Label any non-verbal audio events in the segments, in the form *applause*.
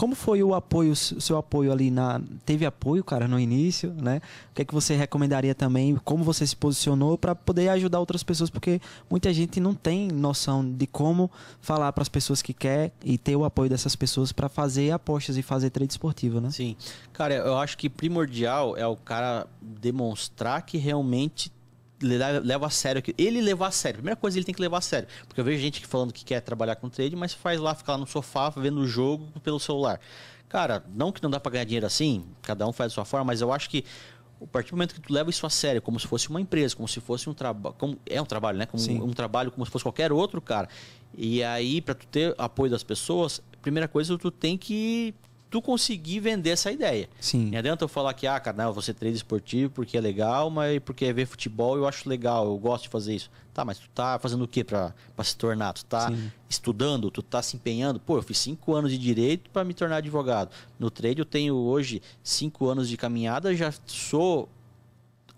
Como foi o apoio, seu apoio ali na. Teve apoio, cara, no início, né? O que é que você recomendaria também? Como você se posicionou para poder ajudar outras pessoas? Porque muita gente não tem noção de como falar para as pessoas que quer e ter o apoio dessas pessoas para fazer apostas e fazer trade esportivo, né? Sim. Cara, eu acho que primordial é o cara demonstrar que realmente leva a sério aquilo. Ele levar a sério. Primeira coisa ele tem que levar a sério. Porque eu vejo gente falando que quer trabalhar com trade, mas faz lá, fica lá no sofá vendo o jogo pelo celular. Cara, não que não dá pra ganhar dinheiro assim, cada um faz a sua forma, mas eu acho que a partir do momento que tu leva isso a sério, como se fosse uma empresa, como se fosse um trabalho. É um trabalho, né? Como um trabalho, como se fosse qualquer outro, cara. E aí, para tu ter apoio das pessoas, primeira coisa, tu tem que tu conseguir vender essa ideia. Sim. Não adianta eu falar que, ah, cara, não, eu vou ser trader esportivo porque é legal, mas porque é ver futebol eu acho legal, eu gosto de fazer isso. Tá, mas tu tá fazendo o que para se tornar? Tu tá Sim. estudando, tu tá se empenhando? Pô, eu fiz cinco anos de direito para me tornar advogado. No trade eu tenho hoje cinco anos de caminhada, já sou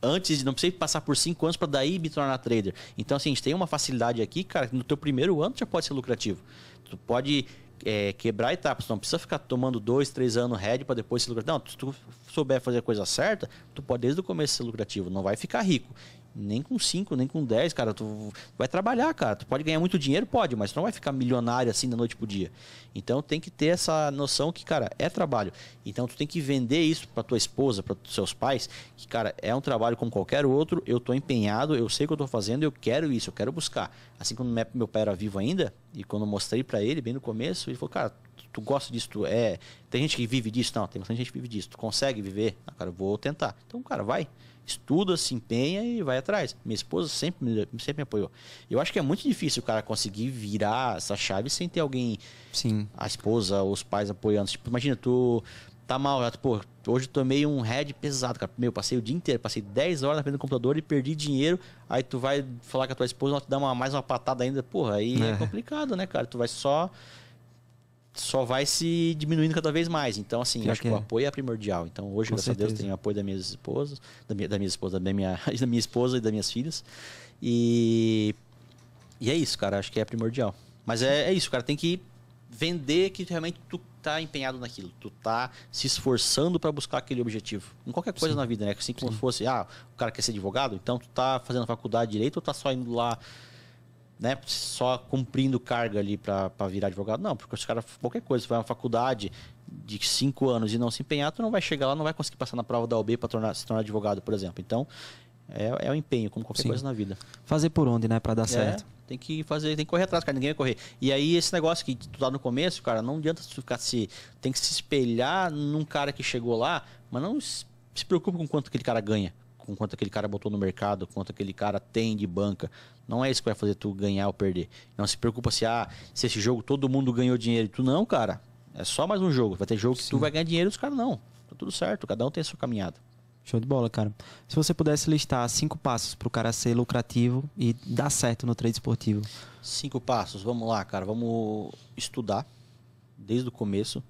antes de não precisa passar por cinco anos para daí me tornar trader. Então, assim, a gente tem uma facilidade aqui, cara, que no teu primeiro ano já pode ser lucrativo. Tu pode é, quebrar etapas. Não precisa ficar tomando dois, três anos head para depois ser lucrativo. Não, se tu souber fazer a coisa certa, tu pode desde o começo ser lucrativo. Não vai ficar rico. Nem com 5, nem com 10, cara. Tu vai trabalhar, cara. Tu pode ganhar muito dinheiro, pode, mas tu não vai ficar milionário assim da noite pro dia. Então tem que ter essa noção que, cara, é trabalho. Então tu tem que vender isso pra tua esposa, para seus pais, que, cara, é um trabalho como qualquer outro. Eu tô empenhado, eu sei o que eu tô fazendo, eu quero isso, eu quero buscar. Assim como meu pai era vivo ainda, e quando eu mostrei para ele bem no começo, ele falou, cara, tu gosta disso, tu é. Tem gente que vive disso, não, tem bastante gente que vive disso. Tu consegue viver? Ah, cara, eu vou tentar. Então, cara, vai. Estuda, se empenha e vai atrás. Minha esposa sempre me, sempre me apoiou. Eu acho que é muito difícil o cara conseguir virar essa chave sem ter alguém. Sim. A esposa, os pais apoiando. Tipo, imagina, tu tá mal, já, pô, hoje eu tomei um head pesado, cara. Meu, passei o dia inteiro, passei 10 horas na frente do computador e perdi dinheiro. Aí tu vai falar com a tua esposa, ela te dá uma, mais uma patada ainda. Porra, aí é, é complicado, né, cara? Tu vai só só vai se diminuindo cada vez mais. Então, assim, acho que, que é. o apoio é primordial. Então, hoje, Com graças certeza. a Deus, tenho apoio da minha esposa, da minha, da minha esposa, da minha, *laughs* da minha esposa e das minhas filhas. E, e é isso, cara. Acho que é primordial. Mas é, é isso, cara. Tem que vender que realmente tu tá empenhado naquilo, tu tá se esforçando para buscar aquele objetivo. Em qualquer coisa Sim. na vida, né? Assim como Sim. fosse, ah, o cara quer ser advogado, então tu tá fazendo faculdade de direito ou tá só indo lá né, só cumprindo carga ali para virar advogado. Não, porque os caras, qualquer coisa, se vai uma faculdade de cinco anos e não se empenhar, tu não vai chegar lá, não vai conseguir passar na prova da OB para se tornar advogado, por exemplo. Então, é, é o um empenho, como qualquer Sim. coisa na vida. Fazer por onde, né, para dar é, certo. Tem que fazer, tem que correr atrás, cara, ninguém vai correr. E aí, esse negócio que tu tá no começo, cara, não adianta tu ficar se. Tem que se espelhar num cara que chegou lá, mas não se preocupa com quanto aquele cara ganha com quanto aquele cara botou no mercado, quanto aquele cara tem de banca. Não é isso que vai fazer tu ganhar ou perder. Não se preocupa se, ah, se esse jogo todo mundo ganhou dinheiro. Tu não, cara. É só mais um jogo. Vai ter jogo Sim. que tu vai ganhar dinheiro e os caras não. Tá tudo certo, cada um tem a sua caminhada. Show de bola, cara. Se você pudesse listar cinco passos para o cara ser lucrativo e dar certo no trade esportivo. Cinco passos, vamos lá, cara. Vamos estudar desde o começo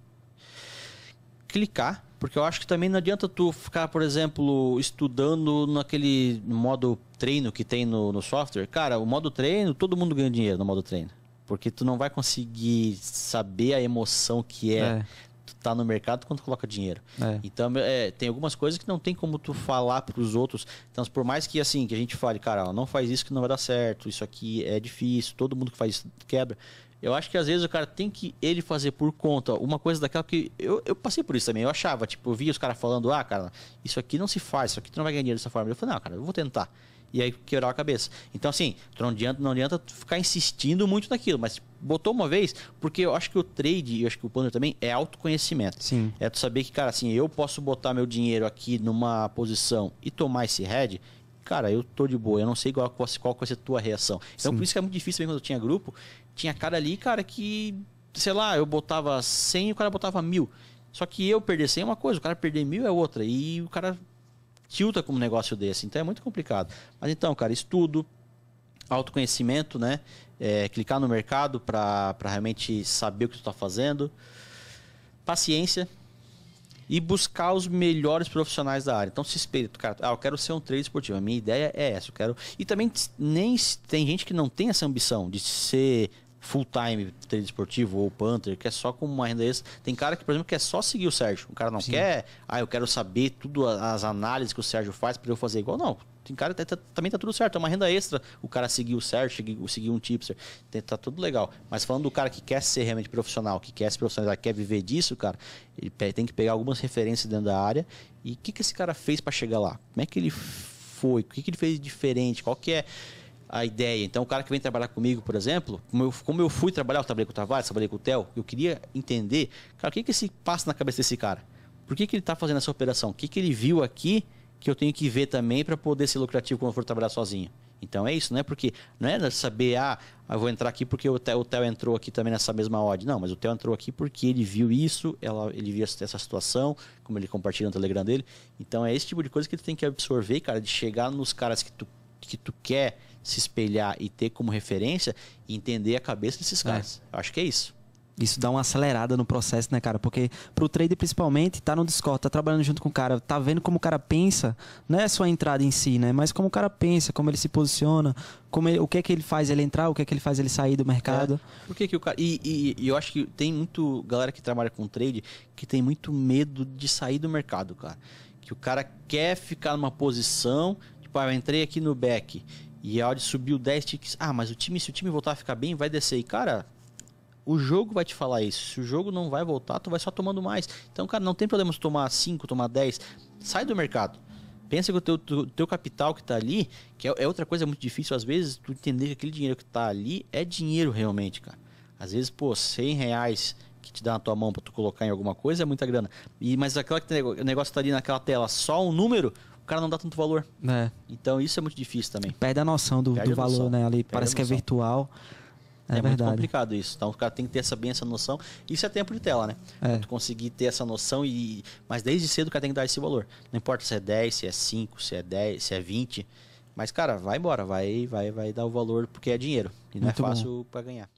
clicar, porque eu acho que também não adianta tu ficar, por exemplo, estudando naquele modo treino que tem no, no software. Cara, o modo treino, todo mundo ganha dinheiro no modo treino porque tu não vai conseguir saber a emoção que é, é, tá no mercado quando coloca dinheiro. É. Então, é, tem algumas coisas que não tem como tu falar para os outros. Então, por mais que assim, que a gente fale, cara, ó, não faz isso que não vai dar certo, isso aqui é difícil, todo mundo que faz isso quebra. Eu acho que às vezes o cara tem que ele fazer por conta uma coisa daquela que. Eu, eu passei por isso também. Eu achava, tipo, eu via os caras falando, ah, cara, isso aqui não se faz, isso aqui tu não vai ganhar dinheiro dessa forma. Eu falei, não, cara, eu vou tentar e aí quebrar a cabeça. Então, assim, não adianta, não adianta ficar insistindo muito naquilo, mas botou uma vez, porque eu acho que o trade, e eu acho que o plano também, é autoconhecimento. Sim. É tu saber que, cara, assim, eu posso botar meu dinheiro aqui numa posição e tomar esse head, cara, eu tô de boa, eu não sei qual, qual vai ser a tua reação. Então, Sim. por isso que é muito difícil, mesmo quando eu tinha grupo, tinha cara ali, cara, que, sei lá, eu botava 100 e o cara botava mil. Só que eu perder 100 é uma coisa, o cara perder mil é outra. E o cara tilta com um negócio desse. Então é muito complicado. Mas então, cara, estudo, autoconhecimento, né? É, clicar no mercado para realmente saber o que tu está fazendo. Paciência e buscar os melhores profissionais da área. Então se espelha, cara, ah, eu quero ser um trader esportivo. A minha ideia é essa, eu quero. E também nem tem gente que não tem essa ambição de ser full time treino esportivo ou panther que é só com uma renda extra. Tem cara que, por exemplo, quer só seguir o Sérgio. O cara não Sim. quer, ah, eu quero saber tudo as análises que o Sérgio faz para eu fazer igual. Não, tem cara que tá, tá, também tá tudo certo, é uma renda extra. O cara seguir o Sérgio, seguir, seguir um tipster, tá tudo legal. Mas falando do cara que quer ser realmente profissional, que quer se profissionalizar, quer viver disso, cara, ele tem que pegar algumas referências dentro da área. E o que, que esse cara fez para chegar lá? Como é que ele foi? O que, que ele fez diferente? Qual que é a ideia. Então, o cara que vem trabalhar comigo, por exemplo, como eu, como eu fui trabalhar, eu trabalhei com o Tavares, trabalhei com o Theo, eu queria entender, cara, o que que se passa na cabeça desse cara? Por que, que ele está fazendo essa operação? O que, que ele viu aqui que eu tenho que ver também para poder ser lucrativo quando eu for trabalhar sozinho? Então é isso, né? porque não é saber, ah, eu vou entrar aqui porque o Theo entrou aqui também nessa mesma odd. Não, mas o Theo entrou aqui porque ele viu isso, ela, ele viu essa situação, como ele compartilha no Telegram dele. Então é esse tipo de coisa que ele tem que absorver, cara, de chegar nos caras que tu que tu quer se espelhar e ter como referência e entender a cabeça desses é. caras. É. Eu acho que é isso. Isso dá uma acelerada no processo, né, cara? Porque pro trader, principalmente, tá no Discord, tá trabalhando junto com o cara, tá vendo como o cara pensa, não é só a entrada em si, né? Mas como o cara pensa, como ele se posiciona, como ele, o que é que ele faz ele entrar, o que é que ele faz ele sair do mercado. É. Por que, que o cara. E, e, e eu acho que tem muito. Galera que trabalha com trade que tem muito medo de sair do mercado, cara que o cara quer ficar numa posição, eu entrei aqui no back e a odd subiu 10 ticks. Ah, mas o time, se o time voltar a ficar bem, vai descer. E, cara, o jogo vai te falar isso. Se o jogo não vai voltar, tu vai só tomando mais. Então, cara, não tem problema se tomar 5, tomar 10. Sai do mercado. Pensa que o teu, teu, teu capital que tá ali, que é, é, outra coisa muito difícil, às vezes, tu entender que aquele dinheiro que tá ali é dinheiro realmente, cara. Às vezes, pô, 100 reais que te dá na tua mão para tu colocar em alguma coisa é muita grana. E Mas aquela que o negócio tá ali naquela tela, só um número, o cara não dá tanto valor. É. Então isso é muito difícil também. Perde a noção do, do a valor, noção. né? Ali Perde parece que é virtual. É, é verdade. muito complicado isso. Então o cara tem que ter essa, bem essa noção. Isso é tempo de tela, né? É. conseguir ter essa noção e. Mas desde cedo o cara tem que dar esse valor. Não importa se é 10, se é 5, se é 10, se é 20. Mas, cara, vai embora, vai, vai, vai dar o valor porque é dinheiro. E não é muito é fácil para ganhar.